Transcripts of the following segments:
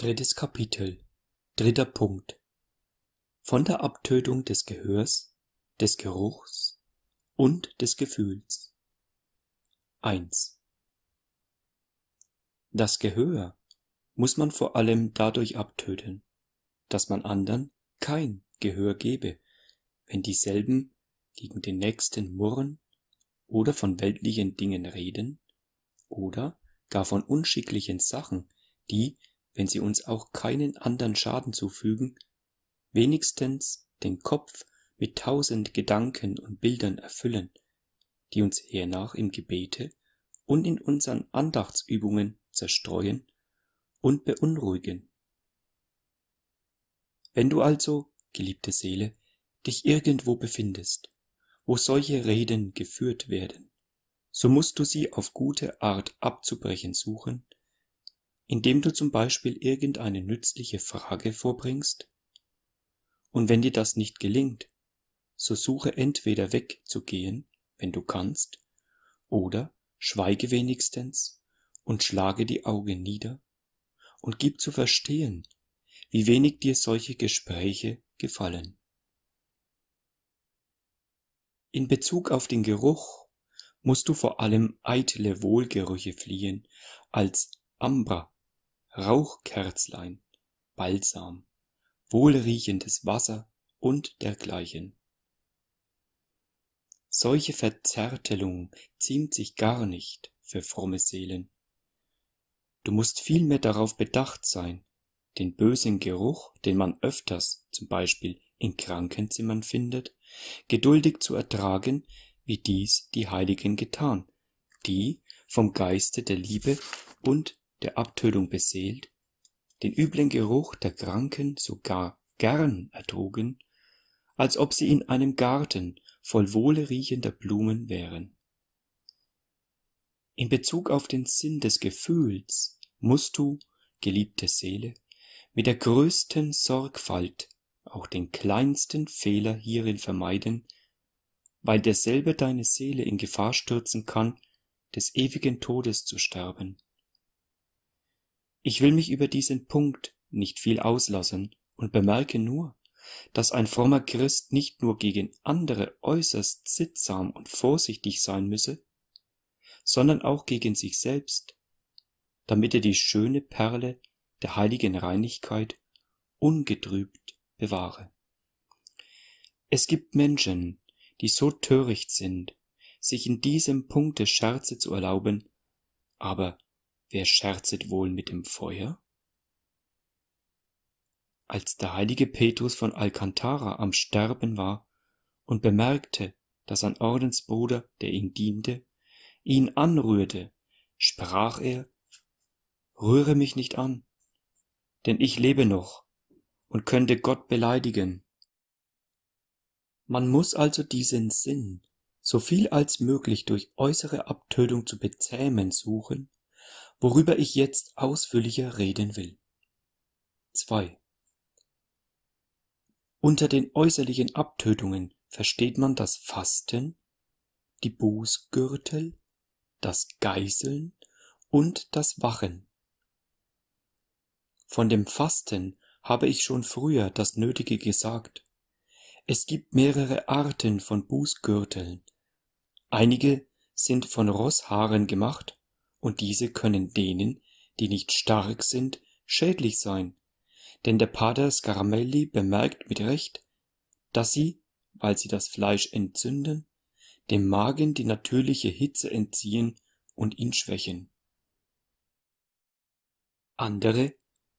Drittes Kapitel. Dritter Punkt. Von der Abtötung des Gehörs, des Geruchs und des Gefühls. 1. Das Gehör muss man vor allem dadurch abtöten, dass man anderen kein Gehör gebe, wenn dieselben gegen den Nächsten murren oder von weltlichen Dingen reden oder gar von unschicklichen Sachen, die wenn sie uns auch keinen anderen Schaden zufügen, wenigstens den Kopf mit tausend Gedanken und Bildern erfüllen, die uns hernach im Gebete und in unseren Andachtsübungen zerstreuen und beunruhigen. Wenn du also, geliebte Seele, dich irgendwo befindest, wo solche Reden geführt werden, so musst du sie auf gute Art abzubrechen suchen, indem du zum Beispiel irgendeine nützliche Frage vorbringst? Und wenn dir das nicht gelingt, so suche entweder wegzugehen, wenn du kannst, oder schweige wenigstens und schlage die Augen nieder und gib zu verstehen, wie wenig dir solche Gespräche gefallen. In Bezug auf den Geruch musst du vor allem eitle Wohlgerüche fliehen als Ambra Rauchkerzlein, Balsam, wohlriechendes Wasser und dergleichen. Solche Verzärtelung ziemt sich gar nicht für fromme Seelen. Du musst vielmehr darauf bedacht sein, den bösen Geruch, den man öfters zum Beispiel in Krankenzimmern findet, geduldig zu ertragen, wie dies die Heiligen getan, die vom Geiste der Liebe und der Abtötung beseelt, den üblen Geruch der Kranken sogar gern ertrugen, als ob sie in einem Garten voll wohlriechender Blumen wären. In Bezug auf den Sinn des Gefühls musst du, geliebte Seele, mit der größten Sorgfalt auch den kleinsten Fehler hierin vermeiden, weil derselbe deine Seele in Gefahr stürzen kann, des ewigen Todes zu sterben. Ich will mich über diesen Punkt nicht viel auslassen und bemerke nur, dass ein frommer Christ nicht nur gegen andere äußerst sittsam und vorsichtig sein müsse, sondern auch gegen sich selbst, damit er die schöne Perle der heiligen Reinigkeit ungetrübt bewahre. Es gibt Menschen, die so töricht sind, sich in diesem Punkte Scherze zu erlauben, aber Wer scherzet wohl mit dem Feuer? Als der heilige Petrus von Alcantara am Sterben war und bemerkte, dass ein Ordensbruder, der ihm diente, ihn anrührte, sprach er, Rühre mich nicht an, denn ich lebe noch und könnte Gott beleidigen. Man muss also diesen Sinn so viel als möglich durch äußere Abtötung zu bezähmen suchen worüber ich jetzt ausführlicher reden will. 2. Unter den äußerlichen Abtötungen versteht man das Fasten, die Bußgürtel, das Geißeln und das Wachen. Von dem Fasten habe ich schon früher das Nötige gesagt. Es gibt mehrere Arten von Bußgürteln. Einige sind von Rosshaaren gemacht, und diese können denen, die nicht stark sind, schädlich sein, denn der Pater Scaramelli bemerkt mit Recht, dass sie, weil sie das Fleisch entzünden, dem Magen die natürliche Hitze entziehen und ihn schwächen. Andere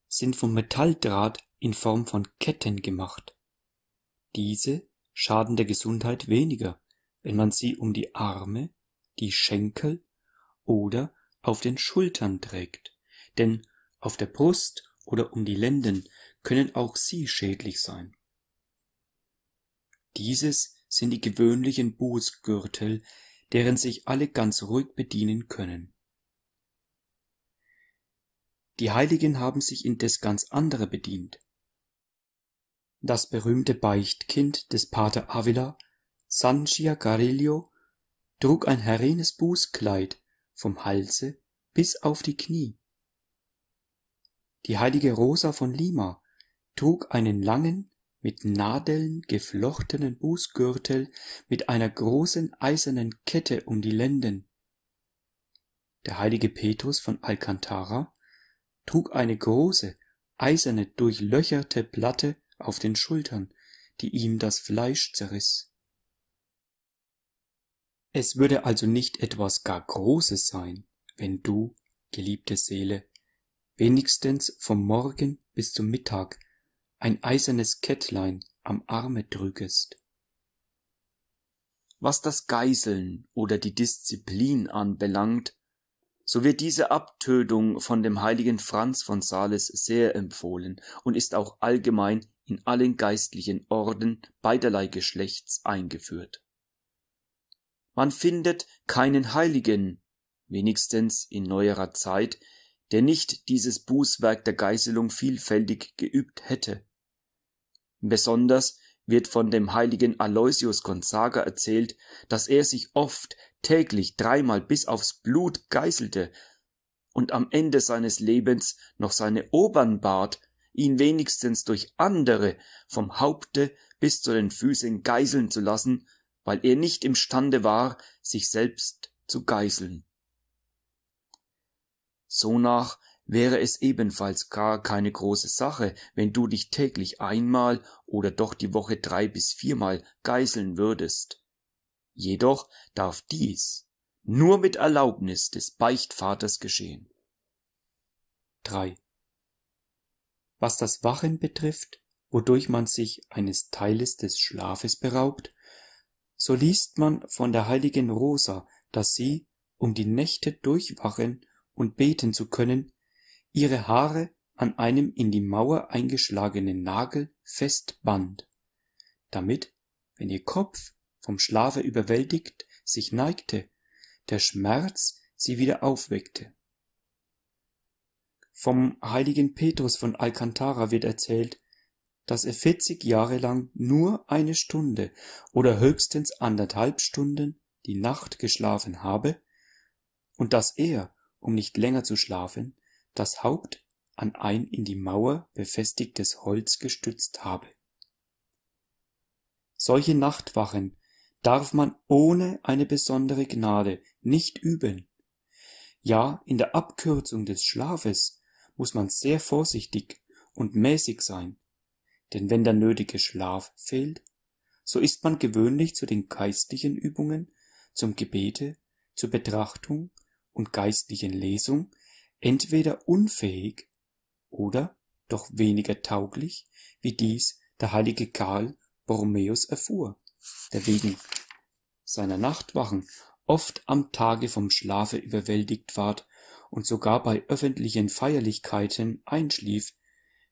sind vom Metalldraht in Form von Ketten gemacht. Diese schaden der Gesundheit weniger, wenn man sie um die Arme, die Schenkel oder auf den Schultern trägt, denn auf der Brust oder um die Lenden können auch sie schädlich sein. Dieses sind die gewöhnlichen Bußgürtel, deren sich alle ganz ruhig bedienen können. Die Heiligen haben sich indes ganz andere bedient. Das berühmte Beichtkind des Pater Avila, San Giacarillo, trug ein herrenes Bußkleid, vom Halse bis auf die Knie. Die heilige Rosa von Lima trug einen langen, mit Nadeln geflochtenen Bußgürtel mit einer großen eisernen Kette um die Lenden. Der heilige Petrus von Alcantara trug eine große, eiserne, durchlöcherte Platte auf den Schultern, die ihm das Fleisch zerriss. Es würde also nicht etwas gar Großes sein, wenn du, geliebte Seele, wenigstens vom Morgen bis zum Mittag ein eisernes Kettlein am Arme drückest. Was das Geiseln oder die Disziplin anbelangt, so wird diese Abtötung von dem heiligen Franz von Sales sehr empfohlen und ist auch allgemein in allen geistlichen Orden beiderlei Geschlechts eingeführt man findet keinen Heiligen, wenigstens in neuerer Zeit, der nicht dieses Bußwerk der Geißelung vielfältig geübt hätte. Besonders wird von dem heiligen Aloysius Gonzaga erzählt, dass er sich oft täglich dreimal bis aufs Blut geißelte und am Ende seines Lebens noch seine Obern bat, ihn wenigstens durch andere vom Haupte bis zu den Füßen geißeln zu lassen weil er nicht imstande war, sich selbst zu geißeln. Sonach wäre es ebenfalls gar keine große Sache, wenn du dich täglich einmal oder doch die Woche drei bis viermal geißeln würdest. Jedoch darf dies nur mit Erlaubnis des Beichtvaters geschehen. 3. Was das Wachen betrifft, wodurch man sich eines Teiles des Schlafes beraubt, so liest man von der heiligen Rosa, dass sie, um die Nächte durchwachen und beten zu können, ihre Haare an einem in die Mauer eingeschlagenen Nagel festband, damit, wenn ihr Kopf vom Schlafe überwältigt sich neigte, der Schmerz sie wieder aufweckte. Vom heiligen Petrus von Alcantara wird erzählt, dass er 40 Jahre lang nur eine Stunde oder höchstens anderthalb Stunden die Nacht geschlafen habe und dass er, um nicht länger zu schlafen, das Haupt an ein in die Mauer befestigtes Holz gestützt habe. Solche Nachtwachen darf man ohne eine besondere Gnade nicht üben. Ja, in der Abkürzung des Schlafes muss man sehr vorsichtig und mäßig sein, denn wenn der nötige Schlaf fehlt, so ist man gewöhnlich zu den geistlichen Übungen, zum Gebete, zur Betrachtung und geistlichen Lesung entweder unfähig oder doch weniger tauglich, wie dies der heilige Karl Borromeus erfuhr, der wegen seiner Nachtwachen oft am Tage vom Schlafe überwältigt ward und sogar bei öffentlichen Feierlichkeiten einschlief,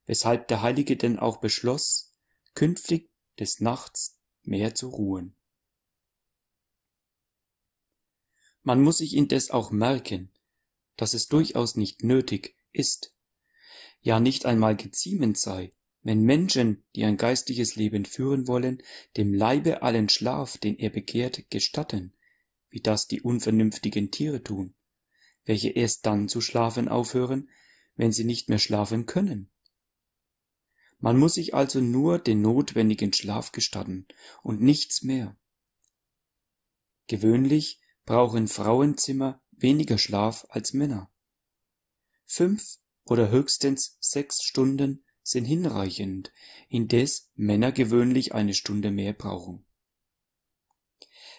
weshalb der Heilige denn auch beschloss, künftig des Nachts mehr zu ruhen. Man muss sich indes auch merken, dass es durchaus nicht nötig ist, ja nicht einmal geziemend sei, wenn Menschen, die ein geistiges Leben führen wollen, dem Leibe allen Schlaf, den er begehrt, gestatten, wie das die unvernünftigen Tiere tun, welche erst dann zu schlafen aufhören, wenn sie nicht mehr schlafen können. Man muss sich also nur den notwendigen Schlaf gestatten und nichts mehr. Gewöhnlich brauchen Frauenzimmer weniger Schlaf als Männer. Fünf oder höchstens sechs Stunden sind hinreichend, indes Männer gewöhnlich eine Stunde mehr brauchen.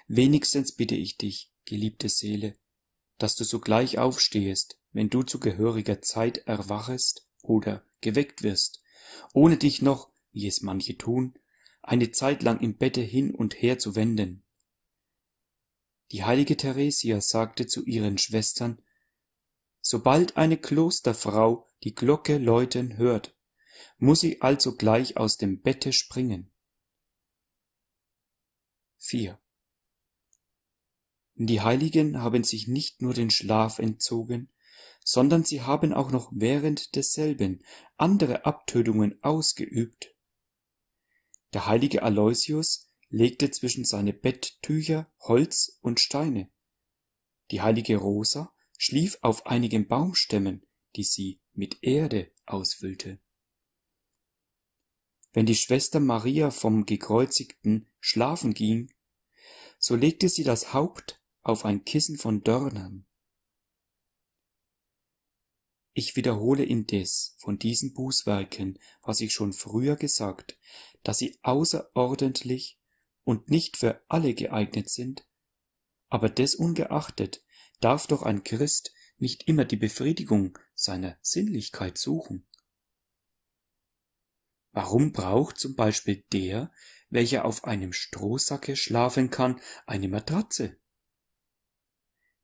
Wenigstens bitte ich dich, geliebte Seele, dass du sogleich aufstehst, wenn du zu gehöriger Zeit erwachest oder geweckt wirst, ohne dich noch wie es manche tun eine zeitlang im bette hin und her zu wenden die heilige theresia sagte zu ihren schwestern sobald eine klosterfrau die glocke läuten hört muß sie alsogleich aus dem bette springen die heiligen haben sich nicht nur den schlaf entzogen sondern sie haben auch noch während desselben andere Abtötungen ausgeübt. Der heilige Aloysius legte zwischen seine Betttücher Holz und Steine. Die heilige Rosa schlief auf einigen Baumstämmen, die sie mit Erde ausfüllte. Wenn die Schwester Maria vom Gekreuzigten schlafen ging, so legte sie das Haupt auf ein Kissen von Dörnern. Ich wiederhole indes von diesen Bußwerken, was ich schon früher gesagt, dass sie außerordentlich und nicht für alle geeignet sind, aber desungeachtet darf doch ein Christ nicht immer die Befriedigung seiner Sinnlichkeit suchen. Warum braucht zum Beispiel der, welcher auf einem Strohsacke schlafen kann, eine Matratze?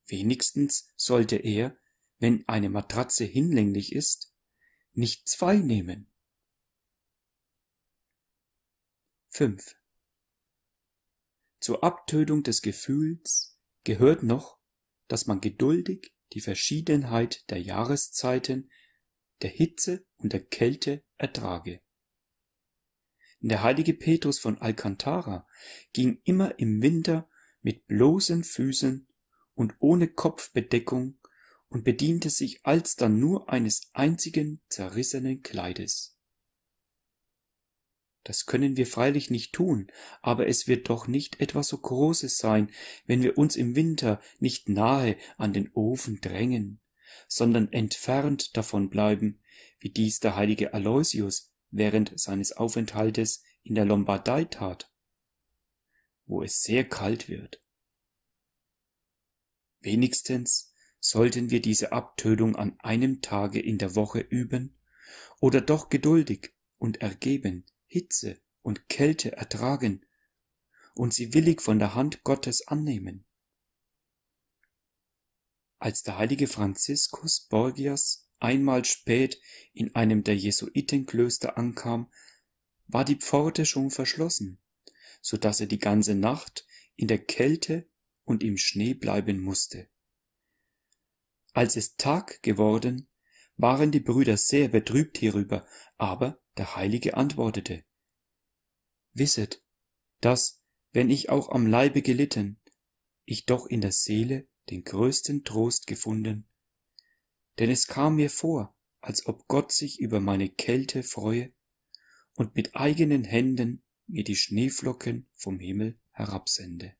Wenigstens sollte er, wenn eine Matratze hinlänglich ist, nicht zwei nehmen. 5. Zur Abtötung des Gefühls gehört noch, dass man geduldig die Verschiedenheit der Jahreszeiten, der Hitze und der Kälte ertrage. Der heilige Petrus von Alcantara ging immer im Winter mit bloßen Füßen und ohne Kopfbedeckung und bediente sich alsdann nur eines einzigen zerrissenen Kleides. Das können wir freilich nicht tun, aber es wird doch nicht etwas so Großes sein, wenn wir uns im Winter nicht nahe an den Ofen drängen, sondern entfernt davon bleiben, wie dies der heilige Aloysius während seines Aufenthaltes in der Lombardei tat, wo es sehr kalt wird. Wenigstens sollten wir diese Abtötung an einem Tage in der Woche üben, oder doch geduldig und ergeben Hitze und Kälte ertragen und sie willig von der Hand Gottes annehmen? Als der heilige Franziskus Borgias einmal spät in einem der Jesuitenklöster ankam, war die Pforte schon verschlossen, so dass er die ganze Nacht in der Kälte und im Schnee bleiben musste. Als es Tag geworden, waren die Brüder sehr betrübt hierüber, aber der Heilige antwortete, Wisset, dass, wenn ich auch am Leibe gelitten, ich doch in der Seele den größten Trost gefunden. Denn es kam mir vor, als ob Gott sich über meine Kälte freue und mit eigenen Händen mir die Schneeflocken vom Himmel herabsende.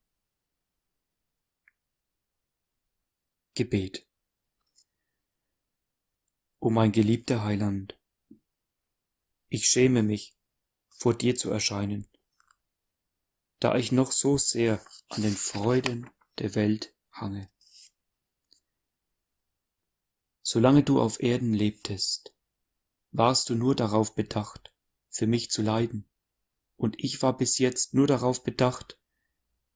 Gebet O mein geliebter Heiland. Ich schäme mich, vor dir zu erscheinen, da ich noch so sehr an den Freuden der Welt hange. Solange du auf Erden lebtest, warst du nur darauf bedacht, für mich zu leiden, und ich war bis jetzt nur darauf bedacht,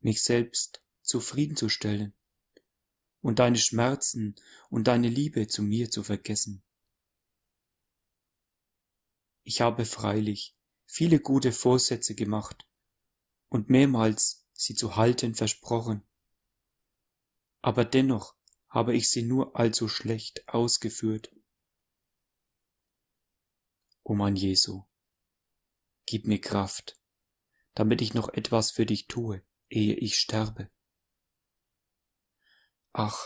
mich selbst zufriedenzustellen und deine Schmerzen und deine Liebe zu mir zu vergessen. Ich habe freilich viele gute Vorsätze gemacht und mehrmals sie zu halten versprochen, aber dennoch habe ich sie nur allzu schlecht ausgeführt. O mein Jesu, gib mir Kraft, damit ich noch etwas für dich tue, ehe ich sterbe. Ach,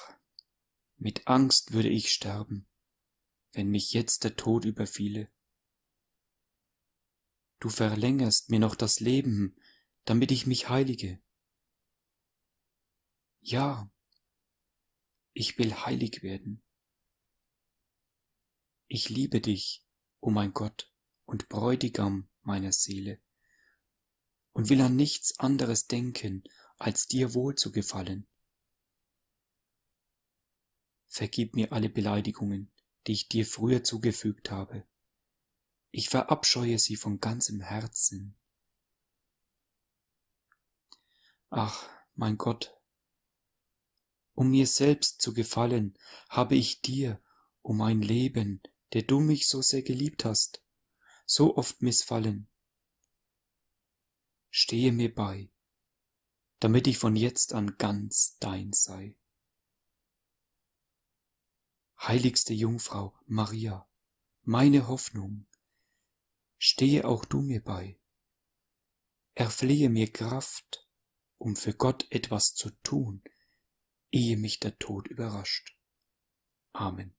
mit Angst würde ich sterben, wenn mich jetzt der Tod überfiele du verlängerst mir noch das Leben, damit ich mich heilige. Ja, ich will heilig werden. Ich liebe dich, o oh mein Gott und Bräutigam meiner Seele, und will an nichts anderes denken, als dir wohl zu gefallen. Vergib mir alle Beleidigungen, die ich dir früher zugefügt habe, ich verabscheue sie von ganzem Herzen. Ach, mein Gott, um mir selbst zu gefallen, habe ich dir, um ein Leben, der du mich so sehr geliebt hast, so oft missfallen. Stehe mir bei, damit ich von jetzt an ganz dein sei. Heiligste Jungfrau Maria, meine Hoffnung, stehe auch du mir bei. Erflehe mir Kraft, um für Gott etwas zu tun, ehe mich der Tod überrascht. Amen.